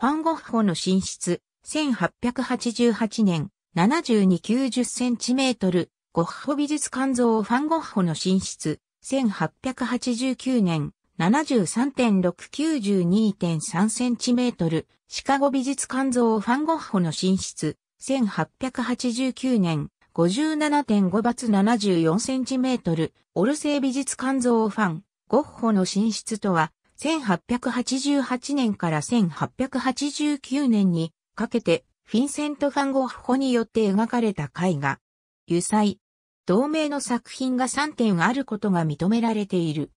ファンゴッホの寝室、1888年、7290センチメートル、ゴッホ美術館像ファンゴッホの寝室、1889年、73.692.3センチメートル、シカゴ美術館像ファンゴッホの寝室、1889年、57.5バツ74センチメートル、オルセイ美術館像ファン、ゴッホの寝室とは、1888年から1889年にかけてフィンセント・ファン・ゴッホによって描かれた絵画。油彩。同名の作品が3点あることが認められている。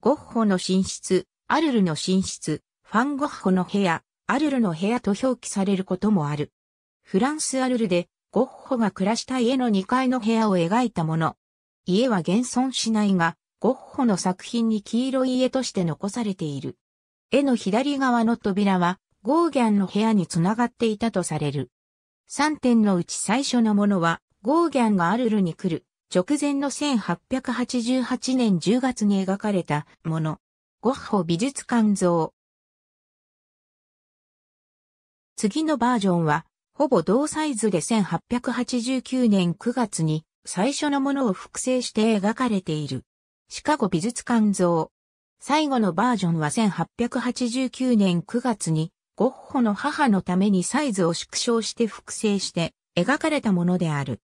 ゴッホの寝室、アルルの寝室、ファン・ゴッホの部屋、アルルの部屋と表記されることもある。フランス・アルルでゴッホが暮らした家の2階の部屋を描いたもの。家は現存しないが、ゴッホの作品に黄色い家として残されている。絵の左側の扉は、ゴーギャンの部屋に繋がっていたとされる。3点のうち最初のものは、ゴーギャンがアルルに来る、直前の1888年10月に描かれたもの。ゴッホ美術館像。次のバージョンは、ほぼ同サイズで1889年9月に最初のものを複製して描かれている。シカゴ美術館像。最後のバージョンは1889年9月に、ゴッホの母のためにサイズを縮小して複製して描かれたものである。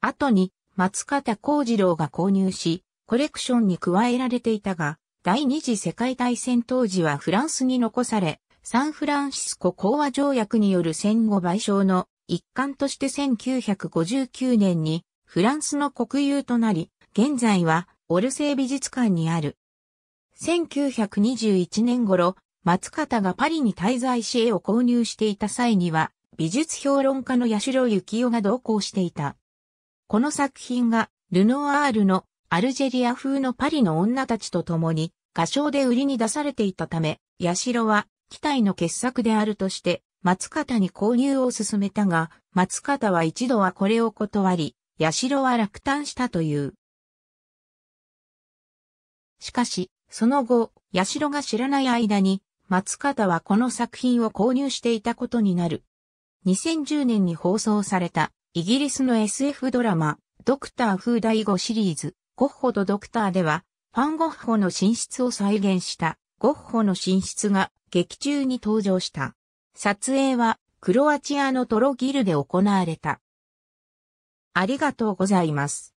後に松方幸次郎が購入し、コレクションに加えられていたが、第二次世界大戦当時はフランスに残され、サンフランシスコ講和条約による戦後賠償の一環として1959年にフランスの国有となり、現在はオルセイ美術館にある。1921年頃、松方がパリに滞在し絵を購入していた際には、美術評論家の八代幸雄が同行していた。この作品が、ルノアールのアルジェリア風のパリの女たちと共に、画商で売りに出されていたため、八代は、期待の傑作であるとして、松方に購入を勧めたが、松方は一度はこれを断り、社は落胆したという。しかし、その後、社が知らない間に、松方はこの作品を購入していたことになる。2010年に放送された、イギリスの SF ドラマ、ドクター風第5シリーズ、ゴッホとドクターでは、ファンゴッホの寝室を再現した、ゴッホの寝室が劇中に登場した。撮影は、クロアチアのトロギルで行われた。ありがとうございます。